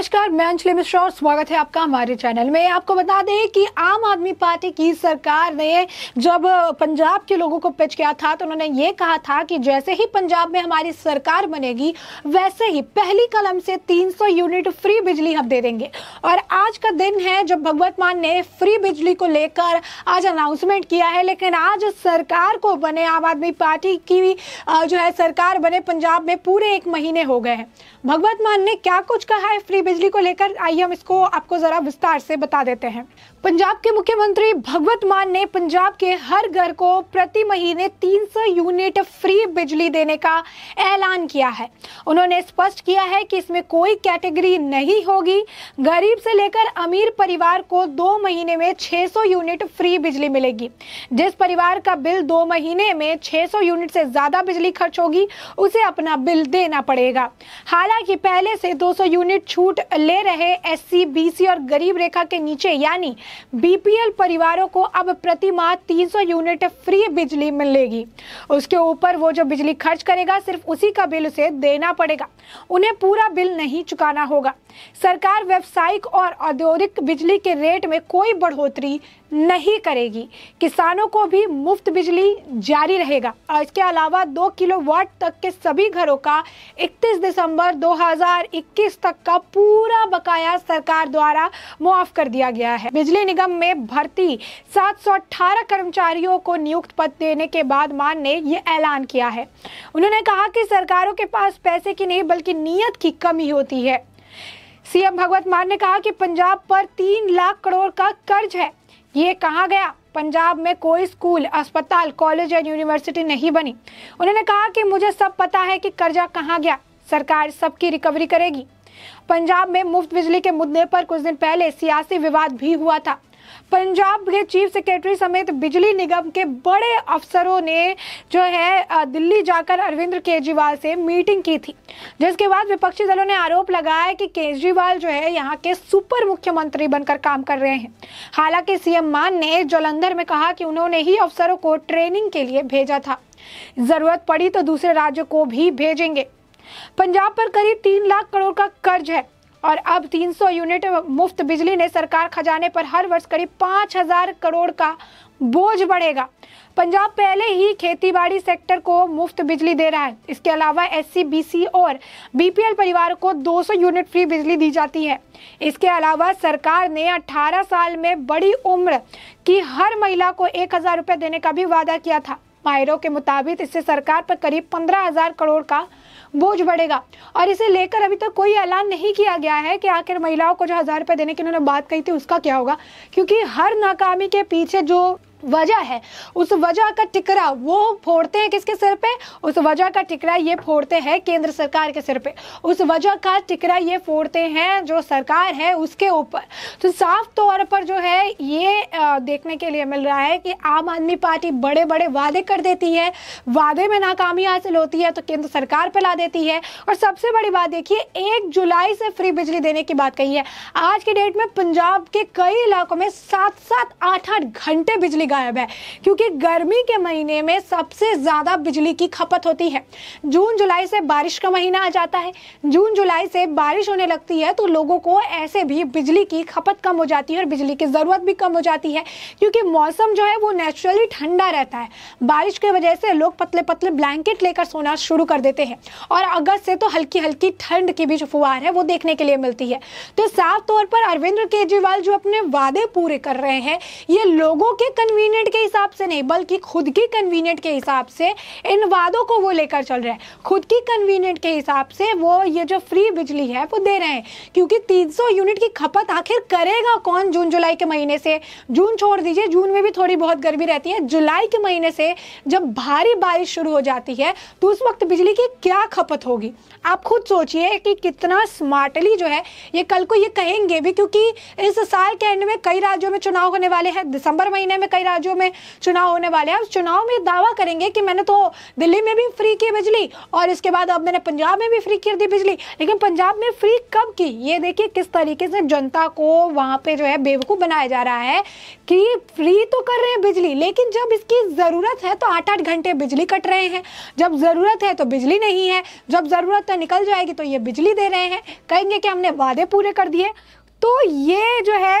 नमस्कार मैं अंजलि मिश्रा और स्वागत है आपका हमारे चैनल में आपको बता दें कि आम आदमी पार्टी की सरकार ने जब पंजाब के लोगों को पिच किया था तो उन्होंने ये कहा था कि जैसे ही पंजाब में हमारी सरकार बनेगी वैसे ही पहली कलम से 300 यूनिट फ्री बिजली हम दे देंगे और आज का दिन है जब भगवत मान ने फ्री बिजली को लेकर आज अनाउंसमेंट किया है लेकिन आज सरकार को बने आम आदमी पार्टी की जो है सरकार बने पंजाब में पूरे एक महीने हो गए हैं भगवत मान ने क्या कुछ कहा है फ्री बिजली को लेकर आइए हम इसको आपको जरा विस्तार से बता देते हैं पंजाब के मुख्यमंत्री भगवत मान ने पंजाब के हर घर को प्रति महीने 300 यूनिट फ्री बिजली देने का ऐलान किया है उन्होंने स्पष्ट किया है कि इसमें कोई कैटेगरी नहीं होगी गरीब से लेकर अमीर परिवार को दो महीने में 600 यूनिट फ्री बिजली मिलेगी जिस परिवार का बिल दो महीने में 600 यूनिट से ज़्यादा बिजली खर्च होगी उसे अपना बिल देना पड़ेगा हालांकि पहले से दो यूनिट छूट छूट ले रहे एससी, बीसी और गरीब रेखा के नीचे यानी बीपीएल परिवारों को अब प्रति माह 300 यूनिट फ्री बिजली मिलेगी उसके ऊपर वो जो बिजली खर्च करेगा सिर्फ उसी का बिल उसे देना पड़ेगा उन्हें पूरा बिल नहीं चुकाना होगा सरकार व्यवसायिक और औद्योगिक बिजली के रेट में कोई बढ़ोतरी नहीं करेगी किसानों को भी मुफ्त बिजली जारी रहेगा और इसके अलावा दो किलो वाट तक के सभी घरों का 31 दिसंबर 2021 तक का पूरा बकाया सरकार द्वारा मुआफ कर दिया गया है बिजली निगम में भर्ती 718 कर्मचारियों को नियुक्त पद देने के बाद मान ने ये ऐलान किया है उन्होंने कहा कि सरकारों के पास पैसे की नहीं बल्कि नीयत की कमी होती है सीएम भगवत मान ने कहा कि पंजाब पर तीन लाख करोड़ का कर्ज है ये कहा गया पंजाब में कोई स्कूल अस्पताल कॉलेज या यूनिवर्सिटी नहीं बनी उन्होंने कहा कि मुझे सब पता है कि कर्जा कहाँ गया सरकार सबकी रिकवरी करेगी पंजाब में मुफ्त बिजली के मुद्दे पर कुछ दिन पहले सियासी विवाद भी हुआ था पंजाब के चीफ सेक्रेटरी समेत बिजली निगम के बड़े अफसरों ने जो है दिल्ली जाकर अरविंद केजरीवाल से मीटिंग की थी जिसके बाद विपक्षी दलों ने आरोप लगाया कि केजरीवाल जो है यहाँ के सुपर मुख्यमंत्री बनकर काम कर रहे हैं हालांकि सीएम मान ने जलंधर में कहा कि उन्होंने ही अफसरों को ट्रेनिंग के लिए भेजा था जरूरत पड़ी तो दूसरे राज्यों को भी भेजेंगे पंजाब पर करीब तीन लाख करोड़ का कर्ज है और अब 300 यूनिट मुफ्त बिजली ने सरकार खजाने पर हर वर्ष करीब 5000 करोड़ का बोझ बढ़ेगा पंजाब पहले ही खेतीबाड़ी सेक्टर को मुफ्त बिजली दे रहा है इसके अलावा एससी, बीसी और बीपीएल परिवार को 200 यूनिट फ्री बिजली दी जाती है इसके अलावा सरकार ने 18 साल में बड़ी उम्र की हर महिला को एक हजार देने का भी वादा किया था माहिरों के मुताबिक इससे सरकार पर करीब पंद्रह हजार करोड़ का बोझ बढ़ेगा और इसे लेकर अभी तक तो कोई ऐलान नहीं किया गया है कि आखिर महिलाओं को जो हज़ार रुपये देने की उन्होंने बात कही थी उसका क्या होगा क्योंकि हर नाकामी के पीछे जो वजह है उस वजह का टिकरा वो फोड़ते हैं किसके सिर पे उस वजह का टिकरा ये फोड़ते हैं केंद्र सरकार के सिर पे उस वजह का टिकरा ये फोड़ते हैं जो सरकार है उसके ऊपर तो साफ तौर पर जो है ये देखने के लिए मिल रहा है कि आम आदमी पार्टी बड़े बड़े वादे कर देती है वादे में नाकामी हासिल होती है तो केंद्र सरकार पर ला देती है और सबसे बड़ी बात देखिए एक जुलाई से फ्री बिजली देने की बात कही है आज के डेट में पंजाब के कई इलाकों में सात सात आठ आठ घंटे बिजली गायब है क्योंकि गर्मी के महीने में सबसे ज़्यादा बिजली की खपत होती है जून जुलाई से बारिश का महीना आ जाता है जून जुलाई से बारिश होने लगती है तो लोगों को ऐसे भी बिजली की खपत कम हो जाती है और बिजली की ज़रूरत भी कम हो जाती है क्योंकि मौसम जो है वो नेचुरली ठंडा रहता है बारिश की वजह से लोग पतले पतले ब्लैंकेट लेकर सोना शुरू कर देते हैं और अगस्त से तो हल्की हल्की ठंड की भी जो फुहार है वो देखने के लिए मिलती है तो साफ तौर पर अरविंद केजरीवाल जो अपने वादे पूरे कर रहे हैं ये लोगों के कन्वीन कन्वीनियंट के हिसाब से नहीं बल्कि खुद की कन्वीनियंट के हिसाब से इन वादों को वो लेकर चल रहे हैं खुद की कन्वीनियंट के हिसाब से वो ये जो फ्री बिजली है वो दे रहे हैं क्योंकि 300 यूनिट की खपत आखिर करेगा कौन जून जुलाई के महीने से जून छोड़ दीजिए जून में भी थोड़ी बहुत गर्मी रहती है जुलाई के महीने से जब भारी बारिश शुरू हो जाती है तो उस वक्त बिजली की क्या खपत होगी आप खुद सोचिए कि कितना स्मार्टली जो है ये कल को ये कहेंगे भी क्योंकि इस साल के एंड में कई राज्यों में चुनाव होने वाले हैं दिसंबर महीने में कई राज्यों में चुनाव होने वाले हैं चुनाव में दावा करेंगे कि मैंने तो दिल्ली में भी फ्री की बिजली और इसके बाद अब मैंने पंजाब में भी फ्री कर दी बिजली लेकिन पंजाब में फ्री कब की ये देखिए किस तरीके से जनता को वहाँ पर जो है बेवकूफ़ बनाया जा रहा है कि फ्री तो कर रहे हैं बिजली लेकिन जब इसकी ज़रूरत है तो आठ आठ घंटे बिजली कट रहे हैं जब ज़रूरत है तो बिजली नहीं है जब ज़रूरत है तो निकल जाएगी तो ये बिजली दे रहे हैं कहेंगे कि हमने वादे पूरे कर दिए तो ये जो है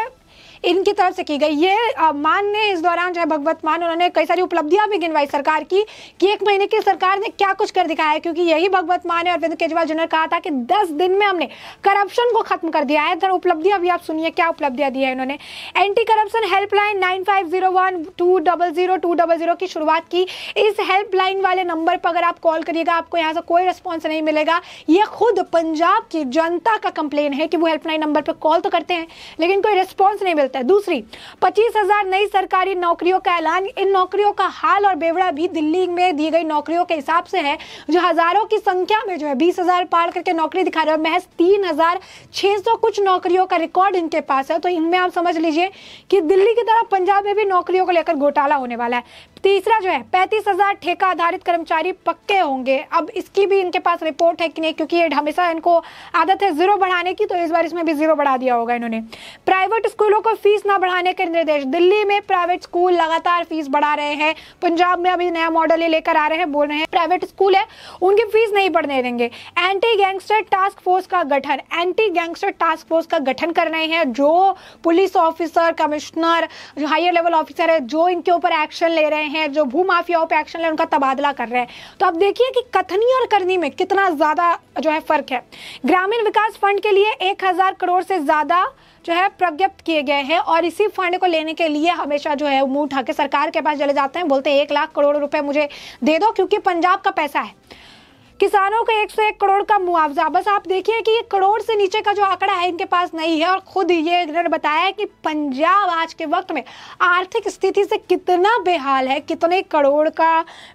इनकी तरफ से की गई ये मान ने इस दौरान जो है भगवत मान उन्होंने कई सारी उपलब्धियां भी गिनवाई सरकार की कि एक महीने की सरकार ने क्या कुछ कर दिखाया है क्योंकि यही भगवत मान ने अरविंद केजरीवाल जी ने कहा था कि दस दिन में हमने करप्शन को खत्म कर दिया है इधर उपलब्धियां भी आप सुनिए क्या उपलब्धियां दी है इन्होंने anti corruption helpline nine five zero one two double zero two double zero की शुरुआत की इस हेल्पलाइन वाले नंबर पर अगर आप कॉल करिएगा आपको यहाँ से कोई रिस्पॉन्स नहीं मिलेगा ये खुद पंजाब की जनता का कंप्लेन है कि वो हेल्पलाइन नंबर पर कॉल तो करते हैं लेकिन कोई रिस्पॉन्स नहीं मिलता जरूरत है दूसरी पच्चीस हजार नई सरकारी नौकरियों का ऐलान इन नौकरियों का हाल और बेवड़ा भी दिल्ली में दी गई नौकरियों के हिसाब से है जो हजारों की संख्या में जो है बीस हजार पार करके नौकरी दिखा रहे हैं महज तीन हजार छह सौ कुछ नौकरियों का रिकॉर्ड इनके पास है तो इनमें आप समझ लीजिए कि दिल्ली की तरफ पंजाब में भी नौकरियों को लेकर घोटाला होने वाला है तीसरा जो है पैंतीस हजार ठेका आधारित कर्मचारी पक्के होंगे अब इसकी भी इनके पास रिपोर्ट है कि नहीं क्योंकि ये हमेशा इनको आदत है जीरो बढ़ाने की तो इस बार इसमें भी जीरो बढ़ा दिया होगा इन्होंने प्राइवेट स्कूलों को फीस ना बढ़ाने के निर्देश दिल्ली में प्राइवेट स्कूल लगातार फीस बढ़ा रहे हैं पंजाब में अभी नया मॉडल ये लेकर आ रहे हैं बोल रहे हैं प्राइवेट स्कूल है उनकी फीस नहीं बढ़ने देंगे एंटी गैंगस्टर टास्क फोर्स का गठन एंटी गैंगस्टर टास्क फोर्स का गठन कर रहे हैं जो police officer commissioner higher level officer है जो इनके ऊपर एक्शन ले रहे हैं हैं जो भू माफियाओं पर एक्शन ले उनका तबादला कर रहे हैं तो अब देखिए कि कथनी और करनी में कितना ज़्यादा जो है फ़र्क है ग्रामीण विकास फंड के लिए एक हज़ार करोड़ से ज़्यादा जो है प्रज्ञप्त किए गए हैं और इसी फंड को लेने के लिए हमेशा जो है मुंह उठा के सरकार के पास चले जाते हैं बोलते हैं एक लाख करोड़ रुपए मुझे दे दो क्योंकि पंजाब का पैसा है किसानों का एक सौ एक करोड़ का मुआवजा बस आप देखिए कि ये करोड़ से नीचे का जो आंकड़ा है इनके पास नहीं है और खुद ये बताया बताया कि पंजाब आज के वक्त में आर्थिक स्थिति से कितना बेहाल है कितने करोड़ का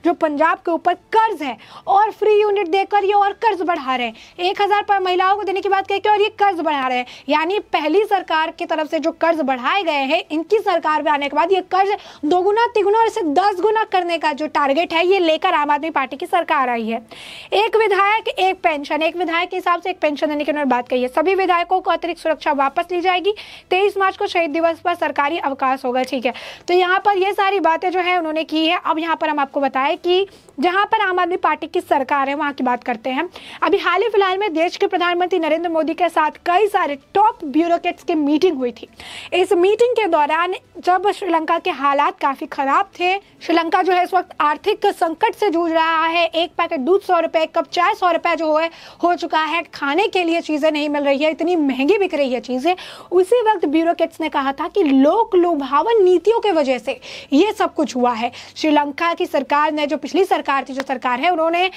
जो पंजाब के ऊपर कर्ज है और फ्री यूनिट देकर ये और कर्ज बढ़ा रहे हैं एक हज़ार पर महिलाओं को देने की बात कहकर और ये कर्ज बढ़ा रहे हैं यानी पहली सरकार की तरफ से जो कर्ज बढ़ाए गए हैं इनकी सरकार में आने के बाद ये कर्ज दोगुना तिगुना और इसे दस गुना करने का जो टारगेट है ये लेकर आम आदमी पार्टी की सरकार आई है एक विधायक एक पेंशन एक विधायक के हिसाब से एक पेंशन देने की उन्होंने बात कही है सभी विधायकों को अतिरिक्त सुरक्षा वापस ली जाएगी तेईस मार्च को शहीद दिवस पर सरकारी अवकाश होगा ठीक है तो यहाँ पर ये सारी बातें जो है उन्होंने की है अब यहाँ पर हम आपको बताएं कि जहाँ पर आम आदमी पार्टी की सरकार है वहाँ की बात करते हैं अभी हाल ही फिलहाल में देश के प्रधानमंत्री नरेंद्र मोदी के साथ कई सारे टॉप ब्यूरोक्रेट्स की मीटिंग हुई थी इस मीटिंग के दौरान जब श्रीलंका के हालात काफ़ी ख़राब थे श्रीलंका जो है इस वक्त आर्थिक संकट से जूझ रहा है एक पैकेट दूध सौ रुपये एक कप चाय सौ रुपए जो है हो चुका है खाने के लिए चीज़ें नहीं मिल रही है इतनी महंगी बिक रही है चीज़ें उसी वक्त ब्यूरोक्रेट्स ने कहा था कि लोक लुभावन नीतियों के वजह से ये सब कुछ हुआ है श्रीलंका की सरकार ने जो पिछली सरकार थी जो सरकार है उन्होंने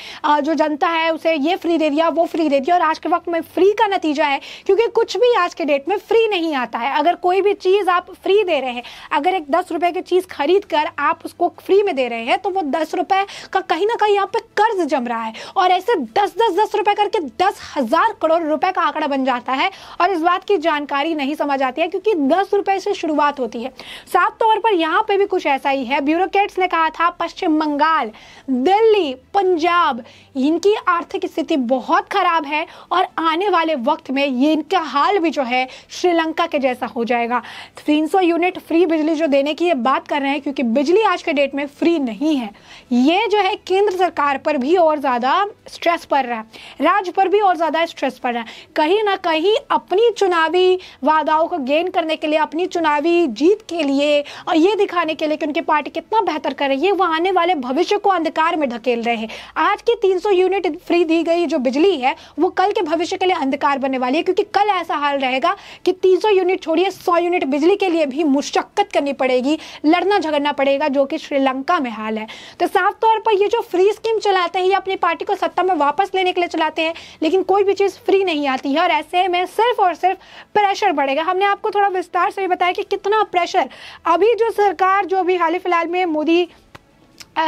जो जनता है उसे ये फ्री दे दिया वो फ्री दे दिया और आज के वक्त में फ्री का नतीजा है क्योंकि कुछ भी आज के डेट में फ्री नहीं आता है अगर कोई भी चीज़ आप फ्री दे रहे हैं अगर एक दस रुपए की चीज़ खरीद कर आप उसको फ्री में दे रहे हैं तो वो दस रुपए का कहीं ना कहीं यहाँ पे कर्ज जम रहा है और ऐसे दस दस दस रुपए करके दस हजार करोड़ रुपए का आंकड़ा बन जाता है और इस बात की जानकारी नहीं समझ आती है क्योंकि दस रुपए से शुरुआत होती है साफ तौर पर यहाँ पे भी कुछ ऐसा ही है ब्यूरोक्रेट्स ने कहा था पश्चिम बंगाल दिल्ली पंजाब इनकी आर्थिक स्थिति बहुत खराब है और आने वाले वक्त में ये इनका हाल भी जो है श्रीलंका के जैसा हो जाएगा 300 यूनिट फ्री बिजली जो देने की ये बात कर रहे हैं क्योंकि बिजली आज के डेट में फ्री नहीं है ये जो है केंद्र सरकार पर भी और ज़्यादा मतलब स्ट्रेस पड़ रहा है राज्य पर भी और ज़्यादा स्ट्रेस पड़ रहा है कहीं ना कहीं अपनी चुनावी वादाओं को गेन करने के लिए अपनी चुनावी जीत के लिए और ये दिखाने के लिए कि उनकी पार्टी कितना बेहतर कर रही है वो आने वाले भविष्य को अंधकार में ढकेल रहे हैं आज की तीन यूनिट फ्री दी गई जो बिजली है वो कल के भविष्य के लिए अंधकार बनने वाली है क्योंकि कल ऐसा हाल रहेगा कि तीन यूनिट छोड़िए सौ यूनिट बिजली के लिए भी मुशक्क़त करनी पड़ेगी लड़ना झगड़ना पड़ेगा जो कि श्रीलंका में हाल है तो साफ तौर पर ये जो फ्री स्कीम चलाते हैं ये अपनी पार्टी को सत्ता में वापस लेने के लिए चलाते हैं लेकिन कोई भी चीज़ फ्री नहीं आती है और ऐसे में सिर्फ और सिर्फ प्रेशर बढ़ेगा हमने आपको थोड़ा विस्तार से भी बताया कि कितना प्रेशर अभी जो सरकार जो अभी हाल ही फिलहाल में मोदी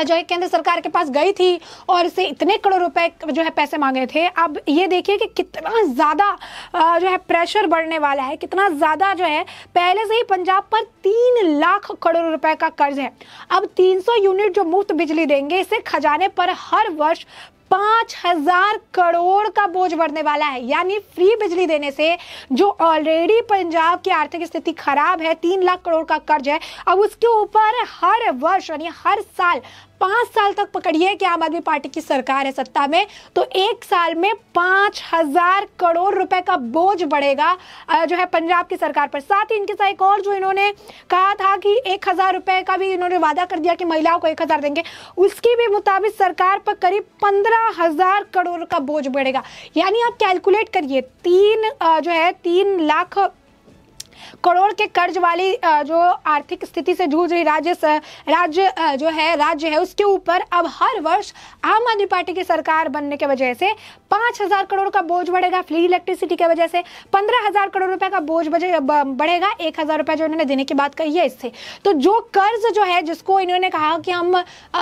जो है केंद्र सरकार के पास गई थी और इसे इतने करोड़ रुपए जो है पैसे मांगे थे अब ये देखिए कि कितना ज़्यादा जो है प्रेशर बढ़ने वाला है कितना ज़्यादा जो है पहले से ही पंजाब पर तीन लाख करोड़ रुपए का कर्ज है अब 300 यूनिट जो मुफ्त बिजली देंगे इसे खजाने पर हर वर्ष पांच हजार करोड़ का बोझ बढ़ने वाला है यानी फ्री बिजली देने से जो ऑलरेडी पंजाब की आर्थिक स्थिति खराब है तीन लाख करोड़ का कर्ज है अब उसके ऊपर हर वर्ष यानी हर साल पांच साल तक पकड़िए कि आम आदमी पार्टी की सरकार है सत्ता में तो एक साल में पांच हज़ार करोड़ रुपए का बोझ बढ़ेगा जो है पंजाब की सरकार पर साथ ही इनके साथ एक और जो इन्होंने कहा था कि एक हज़ार रुपए का भी इन्होंने वादा कर दिया कि महिलाओं को एक हज़ार देंगे उसके भी मुताबिक सरकार पर करीब पंद्रह हज़ार करोड़ का बोझ बढ़ेगा यानी आप कैलकुलेट करिए तीन जो है तीन लाख करोड़ के कर्ज वाली जो आर्थिक स्थिति से जूझ रही राज्य राज्य जो है राज्य है उसके ऊपर अब हर वर्ष आम आदमी पार्टी की सरकार बनने के वजह से पांच हज़ार करोड़ का बोझ बढ़ेगा फ्री इलेक्ट्रिसिटी की वजह से पंद्रह हज़ार करोड़ रुपए का बोझ बढ़ेगा एक हज़ार रुपया जो इन्होंने देने की बात कही है इससे तो जो कर्ज जो है जिसको इन्होंने कहा कि हम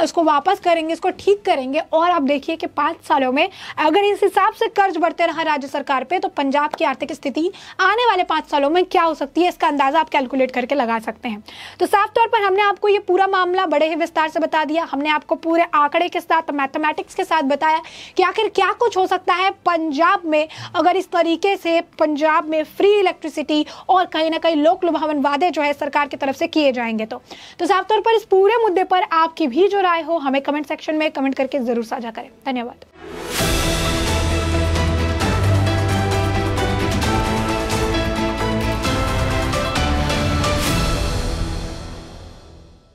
उसको वापस करेंगे इसको ठीक करेंगे और आप देखिए कि पांच सालों में अगर इस हिसाब से कर्ज बढ़ते रहा राज्य सरकार पर तो पंजाब की आर्थिक स्थिति आने वाले पांच सालों में क्या हो सकती सकती है इसका अंदाज़ा आप कैलकुलेट करके लगा सकते हैं तो साफ तौर पर हमने आपको ये पूरा मामला बड़े ही विस्तार से बता दिया हमने आपको पूरे आंकड़े के साथ मैथमेटिक्स के साथ बताया कि आखिर क्या कुछ हो सकता है पंजाब में अगर इस तरीके से पंजाब में फ्री इलेक्ट्रिसिटी और कहीं ना कहीं लोक लुभावन वादे जो है सरकार की तरफ से किए जाएंगे तो, तो साफ तौर पर इस पूरे मुद्दे पर आपकी भी जो राय हो हमें कमेंट सेक्शन में कमेंट करके ज़रूर साझा करें धन्यवाद